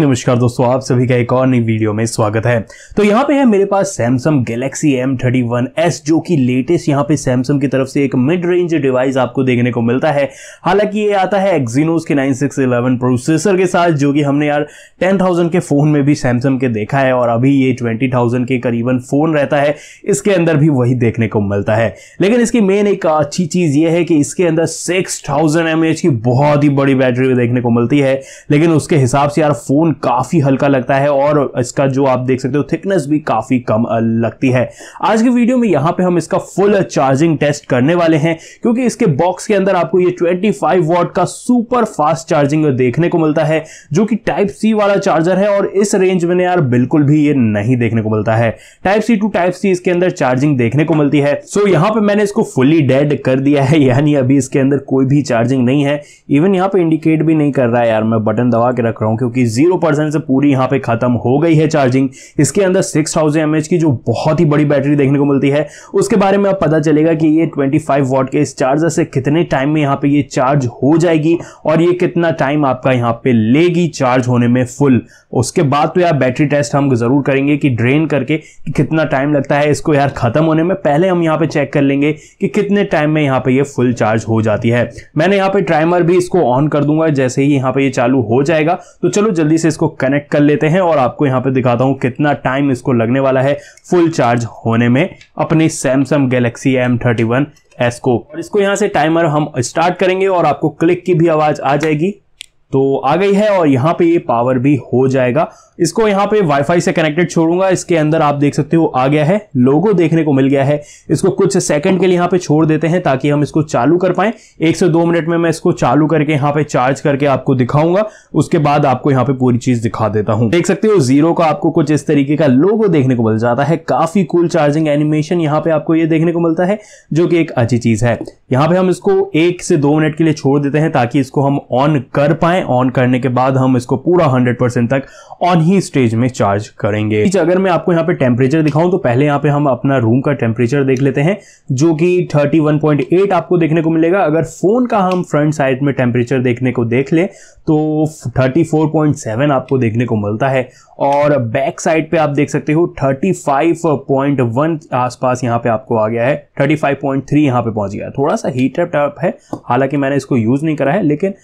नमस्कार दोस्तों आप सभी का एक और नई वीडियो में स्वागत है तो यहाँ पे है मेरे पास Samsung Galaxy M thirty one S जो कि लेटेस्ट यहाँ पे सैमसंग की तरफ से एक मिड रेंज डिवाइस आपको देखने को मिलता है हालांकि ये आता है एक्जीनोस के नाइन सिक्स इलेवन प्रोसेसर के साथ जो कि हमने यार 10,000 के फोन में भी सैमसंग के देखा है और अभी ये 20,000 के करीबन फोन रहता है इसके अंदर भी वही देखने को मिलता है लेकिन इसकी मेन एक अच्छी चीज ये है कि इसके अंदर सिक्स थाउजेंड की बहुत ही बड़ी बैटरी देखने को मिलती है लेकिन उसके हिसाब से यार फोन बिल्कुल काफी हल्का लगता है और इसका जो आप देख सकते हो थिकनेस भी काफी कम लगती है आज के वीडियो में यहां पे हम इसका फुल चार्जिंग टेस्ट करने वाले हैं क्योंकि इसके बॉक्स के अंदर आपको ये 25 फाइव वॉट का सुपर फास्ट चार्जिंग देखने को मिलता है जो कि टाइप सी वाला चार्जर है और इस रेंज में यार बिल्कुल भी ये नहीं देखने को मिलता है type C to type C इसके अंदर चार्जिंग देखने को मिलती है सो यहां पर मैंने इसको फुली डेड कर दिया है यानी अभी इसके अंदर कोई भी चार्जिंग नहीं है इवन यहां पर इंडिकेट भी नहीं कर रहा है यार मैं बटन दबा के रख रहा हूं क्योंकि जीरो परसेंट से पूरी यहाँ पे खत्म हो गई है चार्जिंग इसके अंदर सिक्स थाउजेंड एम की जो बहुत ही बड़ी बैटरी देखने को मिलती है उसके बारे में अब पता चलेगा कि ये ट्वेंटी फाइव वॉट के इस चार्जर से कितने टाइम में यहाँ पे ये चार्ज हो जाएगी और ये कितना टाइम आपका यहाँ पे लेगी चार्ज होने में फुल उसके बाद तो यार बैटरी टेस्ट हम जरूर करेंगे कि ड्रेन करके कि कितना टाइम लगता है इसको यार खत्म होने में पहले हम यहाँ पे चेक कर लेंगे कि कितने टाइम में यहाँ पे ये फुल चार्ज हो जाती है मैंने यहाँ पे टाइमर भी इसको ऑन कर दूंगा जैसे ही यहाँ पे ये चालू हो जाएगा तो चलो जल्दी से इसको कनेक्ट कर लेते हैं और आपको यहाँ पे दिखाता हूँ कितना टाइम इसको लगने वाला है फुल चार्ज होने में अपनी Samsung Galaxy M thirty one S को और इसको यहाँ से टाइमर हम स्टार्ट करेंगे और आपको क्लिक की भी आवाज़ आ जाएगी तो आ गई है और यहाँ पे ये पावर भी हो जाएगा इसको यहाँ पे वाईफाई से कनेक्टेड छोड़ूंगा इसके अंदर आप देख सकते हो आ गया है लोगो देखने को मिल गया है इसको कुछ सेकंड के लिए यहाँ पे छोड़ देते हैं ताकि हम इसको चालू कर पाए एक से दो मिनट में मैं इसको चालू करके यहाँ पे चार्ज करके आपको दिखाऊंगा उसके बाद आपको यहाँ पे पूरी चीज दिखा देता हूँ देख सकते हो जीरो का आपको कुछ इस तरीके का लोगो देखने को मिल जाता है काफी कुल चार्जिंग एनिमेशन यहाँ पे आपको ये देखने को मिलता है जो कि एक अच्छी चीज है यहाँ पे हम इसको एक से दो मिनट के लिए छोड़ देते हैं ताकि इसको हम ऑन कर पाए है ऑन करने के बाद हम इसको पूरा 100% तक ऑन ही स्टेज में चार्ज करेंगे अगर मैं आपको यहाँ पे टेम्परेचर दिखाऊं तो पहले यहाँ पे हम अपना रूम का टेम्परेचर देख लेते हैं जो कि 31.8 आपको देखने को मिलेगा अगर फोन का हम फ्रंट साइड में टेम्परेचर देखने को देख ले तो थर्टी आपको देखने को मिलता है और बैक साइड पे आप देख सकते हो 35.1 आसपास यहाँ पे आपको आ गया है 35.3 यहाँ पे पहुंच गया थोड़ा सा हीटर टाइप है हालांकि मैंने इसको यूज नहीं करा है लेकिन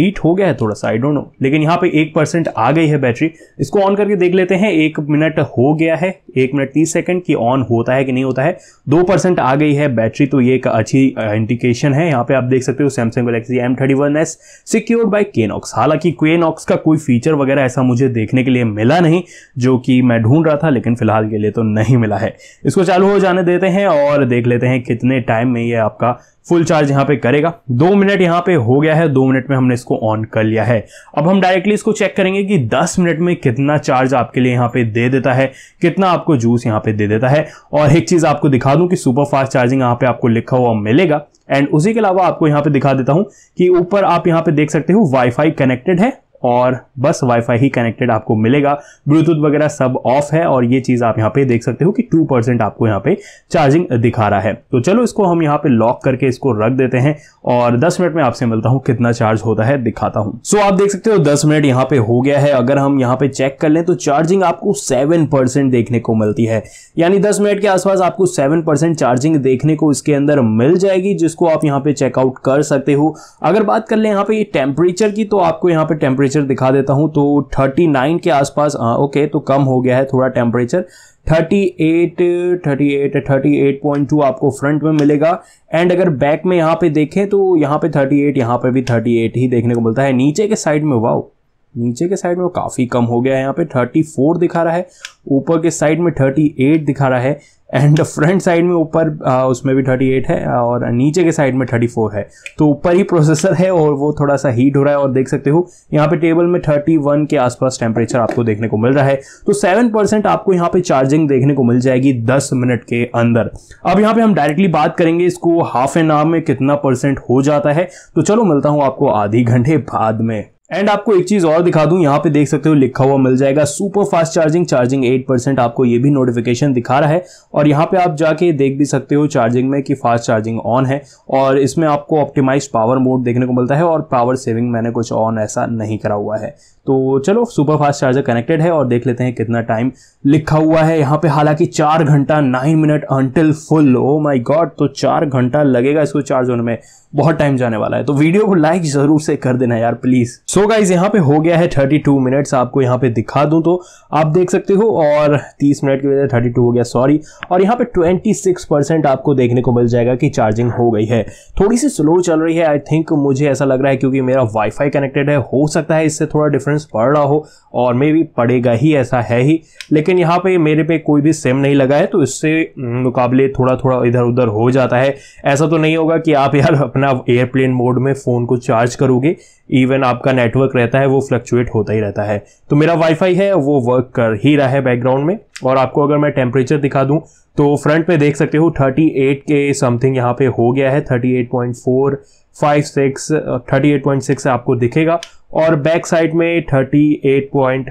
हीट हो गया है थोड़ा सा आई डोंट नो लेकिन यहाँ पे एक परसेंट आ गई है बैटरी इसको ऑन करके देख लेते हैं एक मिनट हो गया है एक मिनट तीस सेकंड कि ऑन होता है कि नहीं होता है दो परसेंट आ गई है बैटरी तो ये एक अच्छी इंडिकेशन है यहाँ पे आप देख सकते हो Samsung Galaxy M thirty one S secured by Knox हालांकि क्वेनॉक्स का कोई फीचर वगैरह ऐसा मुझे देखने के लिए मिला नहीं जो कि मैं ढूंढ रहा था लेकिन फिलहाल के लिए तो नहीं मिला है इसको चालू हो जाने देते हैं और देख लेते हैं कितने टाइम में ये आपका फुल चार्ज यहाँ पे करेगा दो मिनट यहाँ पे हो गया है दो मिनट में हमने इसको ऑन कर लिया है अब हम डायरेक्टली इसको चेक करेंगे कि दस मिनट में कितना चार्ज आपके लिए यहाँ पे दे देता है कितना आपको जूस यहाँ पे दे देता है और एक चीज़ आपको दिखा दूं कि सुपर फास्ट चार्जिंग यहाँ पे आपको लिखा हुआ मिलेगा एंड उसी के अलावा आपको यहाँ पे दिखा देता हूँ कि ऊपर आप यहाँ पे देख सकते हो वाईफाई कनेक्टेड है और बस वाईफाई ही कनेक्टेड आपको मिलेगा ब्लूटूथ वगैरह सब ऑफ है और ये चीज़ आप यहाँ पे देख सकते हो कि टू परसेंट आपको यहाँ पे चार्जिंग दिखा रहा है तो चलो इसको हम यहाँ पे लॉक करके इसको रख देते हैं और दस मिनट में आपसे मिलता हूँ कितना चार्ज होता है दिखाता हूँ सो आप देख सकते हो दस मिनट यहाँ पे हो गया है अगर हम यहाँ पे चेक कर लें तो चार्जिंग आपको सेवन परसेंट देखने को मिलती है यानी दस मिनट के आसपास आपको सेवन परसेंट चार्जिंग देखने को इसके अंदर मिल जाएगी जिसको आप यहाँ पे चेकआउट कर सकते हो अगर बात कर ले यहाँ पे टेम्परेचर की तो आपको यहाँ पे टेम्परेचर टेम्परेचर दिखा देता हूं तो 39 के आसपास आ, हाँ, ओके तो कम हो गया है थोड़ा टेम्परेचर 38 38 38.2 आपको फ्रंट में मिलेगा एंड अगर बैक में यहाँ पे देखें तो यहाँ पे 38 यहाँ पे भी 38 ही देखने को मिलता है नीचे के साइड में वाओ नीचे के साइड में काफ़ी कम हो गया है यहाँ पे 34 दिखा रहा है ऊपर के साइड में 38 दिखा रहा है एंड फ्रंट साइड में ऊपर उसमें भी 38 है और नीचे के साइड में 34 है तो ऊपर ही प्रोसेसर है और वो थोड़ा सा हीट हो रहा है और देख सकते हो यहाँ पे टेबल में 31 के आसपास टेम्परेचर आपको देखने को मिल रहा है तो 7 परसेंट आपको यहाँ पे चार्जिंग देखने को मिल जाएगी 10 मिनट के अंदर अब यहाँ पे हम डायरेक्टली बात करेंगे इसको हाफ एन आवर में कितना परसेंट हो जाता है तो चलो मिलता हूँ आपको आधी घंटे बाद में एंड आपको एक चीज और दिखा दूं यहाँ पे देख सकते हो लिखा हुआ मिल जाएगा super fast charging charging 8 percent आपको ये भी नोटिफिकेशन दिखा रहा है और यहाँ पे आप जाके देख भी सकते हो चार्जिंग में कि फास्ट चार्जिंग ऑन है और इसमें आपको ऑप्टिमाइज पावर मोड देखने को मिलता है और पावर सेविंग मैंने कुछ ऑन ऐसा नहीं करा हुआ है तो चलो सुपर फास्ट चार्जर कनेक्टेड है और देख लेते हैं कितना टाइम लिखा हुआ है यहाँ पे हालांकि चार घंटा nine minute until full oh my god तो चार घंटा लगेगा इसको चार्ज होने में बहुत टाइम जाने वाला है तो वीडियो को लाइक जरूर से कर देना यार प्लीज सो सो गाइज यहाँ पे हो गया है 32 मिनट्स आपको यहाँ पे दिखा दूँ तो आप देख सकते हो और 30 मिनट की वजह से 32 हो गया सॉरी और यहाँ पे 26 परसेंट आपको देखने को मिल जाएगा कि चार्जिंग हो गई है थोड़ी सी स्लो चल रही है आई थिंक मुझे ऐसा लग रहा है क्योंकि मेरा वाईफाई कनेक्टेड है हो सकता है इससे थोड़ा डिफरेंस पड़ रहा हो और मे भी पड़ेगा ही ऐसा है ही लेकिन यहाँ पे मेरे पे कोई भी सिम नहीं लगा है तो इससे हम्म, मुकाबले थोड़ा थोड़ा इधर उधर हो जाता है ऐसा तो नहीं होगा कि आप यार अपना एयरप्लेन मोड में फ़ोन को चार्ज करोगे इवन आपका नेट नेटवर्क रहता है वो फ्लक्चुएट होता ही रहता है तो मेरा वाईफाई है वो वर्क कर ही रहा है बैकग्राउंड में और आपको अगर मैं टेम्परेचर दिखा दूं तो फ्रंट में देख सकते हो 38 के समथिंग यहाँ पे हो गया है 38.4 five six thirty eight point six आपको दिखेगा और बैक साइड में thirty eight point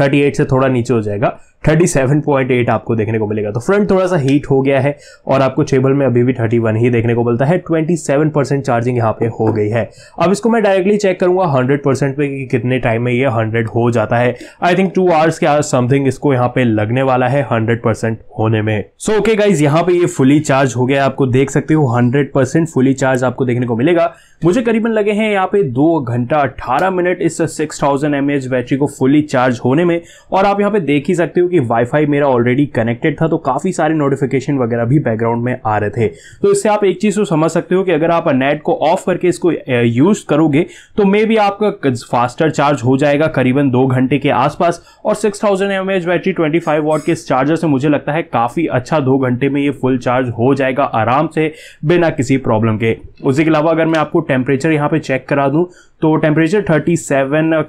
thirty eight से थोड़ा नीचे हो जाएगा 37.8 आपको देखने को मिलेगा तो फ्रंट थोड़ा सा हीट हो गया है और आपको चेबल में अभी भी 31 ही देखने को मिलता है 27% चार्जिंग यहाँ पे हो गई है अब इसको मैं डायरेक्टली चेक करूंगा 100% पे कि कितने टाइम में ये 100 हो जाता है आई थिंक टू आवर्स के समथिंग इसको यहाँ पे लगने वाला है हंड्रेड होने में सो ओके गाइज यहाँ पे ये फुली चार्ज हो गया आपको देख सकते हो हंड्रेड फुली चार्ज आपको देखने को मिलेगा मुझे करीबन लगे हैं यहाँ पे दो घंटा अट्ठारह मिनट इस सिक्स थाउजेंड बैटरी को फुली चार्ज होने में और आप यहाँ पे देख ही सकते हो क्योंकि वाईफाई मेरा ऑलरेडी कनेक्टेड था तो काफ़ी सारे नोटिफिकेशन वगैरह भी बैकग्राउंड में आ रहे थे तो इससे आप एक चीज़ तो समझ सकते हो कि अगर आप नेट को ऑफ करके इसको यूज़ करोगे तो मे भी आपका फास्टर चार्ज हो जाएगा करीबन दो घंटे के आसपास और six thousand battery twenty watt के इस चार्जर से मुझे लगता है काफ़ी अच्छा दो घंटे में ये फुल चार्ज हो जाएगा आराम से बिना किसी प्रॉब्लम के उसी के अलावा अगर मैं आपको टेम्परेचर यहाँ पे चेक करा दूँ तो टेम्परेचर 37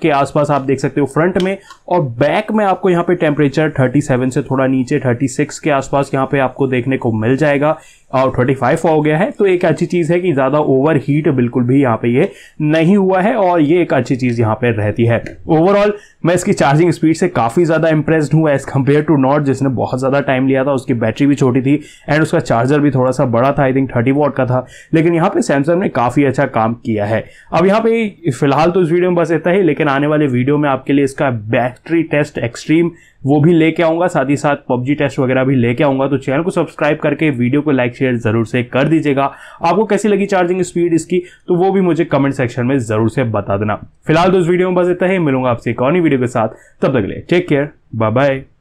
के आसपास आप देख सकते हो फ्रंट में और बैक में आपको यहाँ पे टेम्परेचर 37 से थोड़ा नीचे 36 के आसपास यहाँ पे आपको देखने को मिल जाएगा और थर्टी फाइव हो गया है तो एक अच्छी चीज़ है कि ज़्यादा ओवर हीट बिल्कुल भी यहाँ पे ये नहीं हुआ है और ये एक अच्छी चीज़ यहाँ पे रहती है ओवरऑल मैं इसकी चार्जिंग स्पीड से काफ़ी ज़्यादा इंप्रेस्ड हूँ एज़ कम्पेयर टू नॉट जिसने बहुत ज़्यादा टाइम लिया था उसकी बैटरी भी छोटी थी एंड उसका चार्जर भी थोड़ा सा बड़ा था आई थिंक थर्टी वॉट का था लेकिन यहाँ पे सैमसंग ने काफ़ी अच्छा काम किया है अब यहाँ पे फिलहाल तो इस वीडियो में बस इतना ही लेकिन आने वाले वीडियो में आपके लिए इसका बैटरी टेस्ट एक्सट्रीम वो भी लेके आऊंगा साथ ही साथ पबजी टेस्ट वगैरह भी लेके आऊंगा तो चैनल को सब्सक्राइब करके वीडियो को लाइक शेयर ज़रूर से कर दीजिएगा आपको कैसी लगी चार्जिंग स्पीड इसकी तो वो भी मुझे कमेंट सेक्शन में ज़रूर से बता देना फिलहाल तो इस वीडियो में बस इतना ही मिलूंगा आपसे एक और वीडियो के साथ तब तक ले टेक केयर बाय बाय